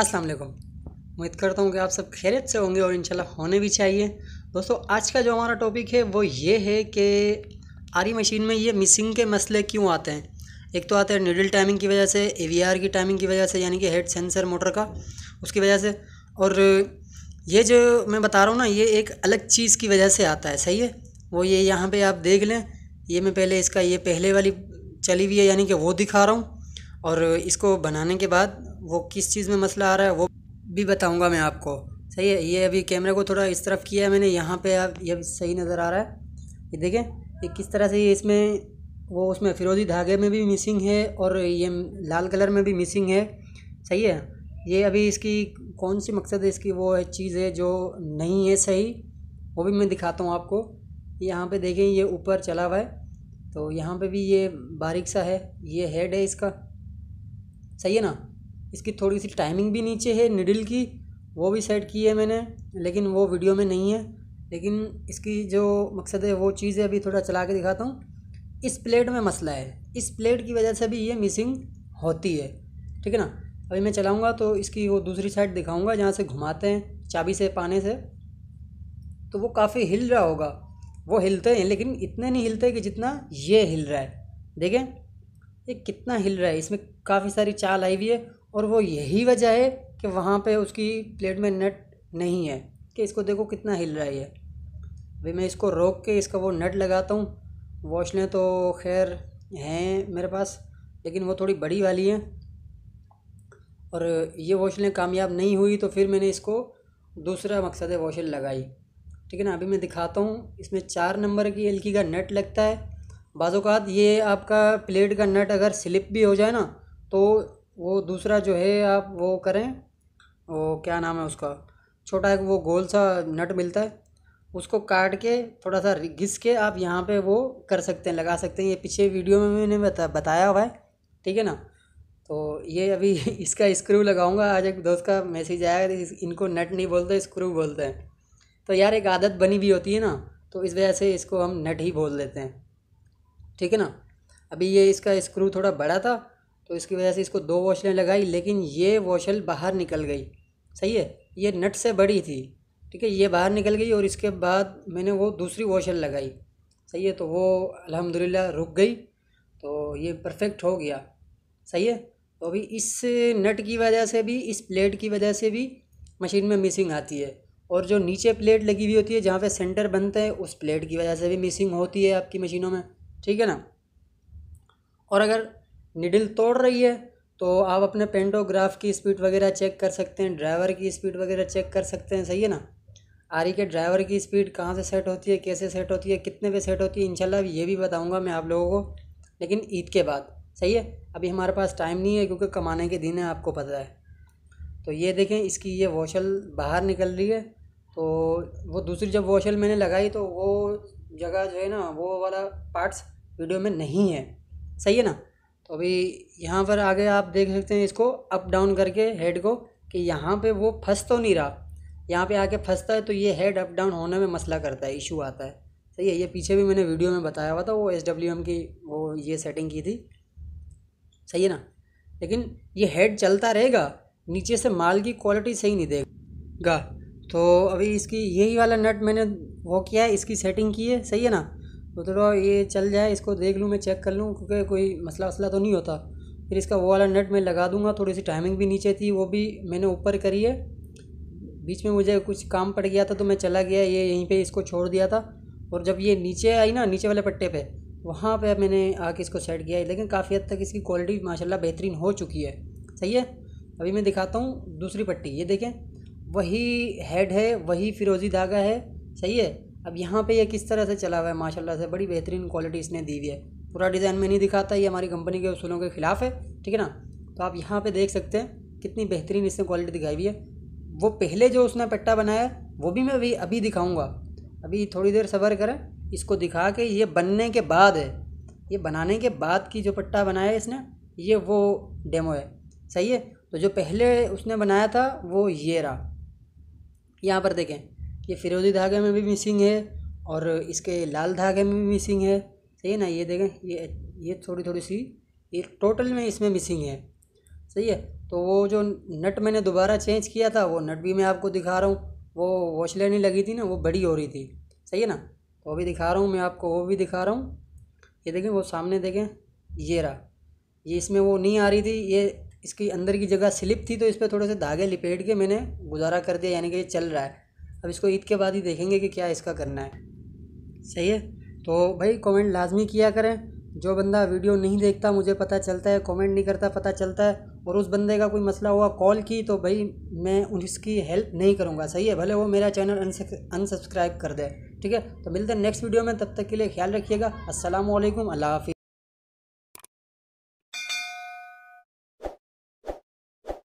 अस्सलाम वालेकुम उम्मीद करता हूँ कि आप सब खैरियत से होंगे और इंशाल्लाह होने भी चाहिए दोस्तों आज का जो हमारा टॉपिक है वो ये है कि आरी मशीन में ये मिसिंग के मसले क्यों आते हैं एक तो आते हैं निडल टाइमिंग की वजह से ए की टाइमिंग की वजह से यानी कि हेड सेंसर मोटर का उसकी वजह से और ये जो मैं बता रहा हूँ ना ये एक अलग चीज़ की वजह से आता है सही है वो ये यहाँ पर आप देख लें ये मैं पहले इसका ये पहले वाली चली हुई है यानी कि वो दिखा रहा हूँ और इसको बनाने के बाद वो किस चीज़ में मसला आ रहा है वो भी बताऊँगा मैं आपको सही है ये अभी कैमरे को थोड़ा इस तरफ किया है मैंने यहाँ पे आप ये सही नज़र आ रहा है ये देखें ये किस तरह से ये इसमें वो उसमें फिरोज़ी धागे में भी मिसिंग है और ये लाल कलर में भी मिसिंग है सही है ये अभी इसकी कौन सी मकसद है इसकी वो चीज़ है जो नहीं है सही वो भी मैं दिखाता हूँ आपको यहाँ पर देखें ये ऊपर चला हुआ है तो यहाँ पर भी ये बारीक सा है ये हेड है इसका सही है ना इसकी थोड़ी सी टाइमिंग भी नीचे है निडिल की वो भी सेट की है मैंने लेकिन वो वीडियो में नहीं है लेकिन इसकी जो मकसद है वो चीज़ है अभी थोड़ा चला के दिखाता हूँ इस प्लेट में मसला है इस प्लेट की वजह से भी ये मिसिंग होती है ठीक है ना अभी मैं चलाऊँगा तो इसकी वो दूसरी साइड दिखाऊँगा जहाँ से घुमाते हैं चाबी से पाने से तो वो काफ़ी हिल रहा होगा वो हिलते हैं लेकिन इतने नहीं हिलते कि जितना ये हिल रहा है देखें ये कितना हिल रहा है इसमें काफ़ी सारी चाल आई हुई है और वो यही वजह है कि वहाँ पे उसकी प्लेट में नट नहीं है कि इसको देखो कितना हिल रहा है अभी मैं इसको रोक के इसका वो नट लगाता हूँ वॉशलें तो खैर हैं मेरे पास लेकिन वो थोड़ी बड़ी वाली हैं और ये वॉशलें कामयाब नहीं हुई तो फिर मैंने इसको दूसरा मकसद है वॉशल लगाई ठीक है ना अभी मैं दिखाता हूँ इसमें चार नंबर की एल का नट लगता है बाज़ात ये आपका प्लेट का नट अगर स्लिप भी हो जाए ना तो वो दूसरा जो है आप वो करें वो क्या नाम है उसका छोटा एक वो गोल सा नट मिलता है उसको काट के थोड़ा सा घिस के आप यहाँ पे वो कर सकते हैं लगा सकते हैं ये पीछे वीडियो में मैंने बता बताया हुआ है ठीक है ना तो ये अभी इसका स्क्रू लगाऊंगा आज एक दोस्त का मैसेज आया इनको नट नहीं बोलते स्क्रू बोलते हैं तो यार एक आदत बनी भी होती है ना तो इस वजह से इसको हम नट ही बोल देते हैं ठीक है ना अभी ये इसका स्क्रू थोड़ा बड़ा था तो इसकी वजह से इसको दो वॉशलें लगाई लेकिन ये वॉशल बाहर निकल गई सही है ये नट से बड़ी थी ठीक है ये बाहर निकल गई और इसके बाद मैंने वो दूसरी वॉशल लगाई सही है तो वो अल्हम्दुलिल्लाह रुक गई तो ये परफेक्ट हो गया सही है तो अभी इस नट की वजह से भी इस प्लेट की वजह से भी मशीन में मिसिंग आती है और जो नीचे प्लेट लगी हुई होती है जहाँ पे सेंटर बनता है उस प्लेट की वजह से भी मिसिंग होती है आपकी मशीनों में ठीक है ना और अगर निडिल तोड़ रही है तो आप अपने पेंटोग्राफ की स्पीड वगैरह चेक कर सकते हैं ड्राइवर की स्पीड वगैरह चेक कर सकते हैं सही है ना आरी के ड्राइवर की स्पीड कहाँ से सेट होती है कैसे सेट होती है कितने पे सेट होती है इंशाल्लाह ये भी बताऊंगा मैं आप लोगों को लेकिन ईद के बाद सही है अभी हमारे पास टाइम नहीं है क्योंकि कमाने के दिन है आपको पता है तो ये देखें इसकी ये वॉशल बाहर निकल रही है तो वो दूसरी जब वॉशल मैंने लगाई तो वो जगह जो है ना वो वाला पार्ट्स वीडियो में नहीं है सही है ना तो अभी यहाँ पर आगे आप देख सकते हैं इसको अप डाउन करके हेड को कि यहाँ पे वो फंस तो नहीं रहा यहाँ पे आके फंसता है तो ये हेड अप डाउन होने में मसला करता है इशू आता है सही है ये पीछे भी मैंने वीडियो में बताया हुआ था वो एस डब्ल्यू एम की वो ये सेटिंग की थी सही है ना लेकिन ये हेड चलता रहेगा नीचे से माल की क्वालिटी सही नहीं देगा तो अभी इसकी यही वाला नट मैंने वो किया है इसकी सेटिंग की है सही है ना तो थोड़ा तो ये चल जाए इसको देख लूँ मैं चेक कर लूँ क्योंकि कोई मसला वसला तो नहीं होता फिर इसका वो वाला नट मैं लगा दूँगा थोड़ी सी टाइमिंग भी नीचे थी वो भी मैंने ऊपर करी है बीच में मुझे कुछ काम पड़ गया था तो मैं चला गया ये यहीं पर इसको छोड़ दिया था और जब ये नीचे आई ना नीचे वाले पट्टे पर वहाँ पर मैंने आके इसको सेट किया है लेकिन काफ़ी हद तक इसकी क्वालिटी माशाला बेहतरीन हो चुकी है सही है अभी मैं दिखाता हूँ दूसरी पट्टी ये देखें वही हेड है वही फिरोज़ी धागा है सही है अब यहाँ पे ये किस तरह से चला हुआ है माशाल्लाह से बड़ी बेहतरीन क्वालिटी इसने दी हुई है पूरा डिज़ाइन में नहीं दिखाता ये हमारी कंपनी के उसूलों के ख़िलाफ़ है ठीक है ना तो आप यहाँ पे देख सकते हैं कितनी बेहतरीन इसने क्वालिटी दिखाई हुई है वो पहले जो उसने पट्टा बनाया वो भी मैं अभी अभी दिखाऊँगा अभी थोड़ी देर सब्र करें इसको दिखा के ये बनने के बाद है ये बनाने के बाद की जो पट्टा बनाया इसने ये वो डेमो है सही है तो जो पहले उसने बनाया था वो ये रहा यहाँ पर देखें ये फिरोज़ी धागे में भी मिसिंग है और इसके लाल धागे में भी मिसिंग है सही है ना ये देखें ये ये थोड़ी थोड़ी सी ये टोटल में इसमें मिसिंग है सही है तो वो जो नट मैंने दोबारा चेंज किया था वो नट भी मैं आपको दिखा रहा हूँ वो वॉश लेने लगी थी ना वो बड़ी हो रही थी सही है ना तो अभी दिखा रहा हूँ मैं आपको वो भी दिखा रहा हूँ ये देखें वो सामने देखें ये रहा ये इसमें वो नहीं आ रही थी ये इसकी अंदर की जगह स्लिप थी तो इस पर थोड़े से धागे लिपेट के मैंने गुजारा कर दिया यानी कि ये चल रहा है अब इसको ईद के बाद ही देखेंगे कि क्या इसका करना है सही है तो भाई कमेंट लाजमी किया करें जो बंदा वीडियो नहीं देखता मुझे पता चलता है कमेंट नहीं करता पता चलता है और उस बंदे का कोई मसला हुआ कॉल की तो भाई मैं उसकी हेल्प नहीं करूँगा सही है भले वो मेरा चैनल अनसब्सक्राइब कर दे ठीक है तो मिलते हैं नेक्स्ट वीडियो में तब तक के लिए ख्याल रखिएगा असलम अल्लाह हाफि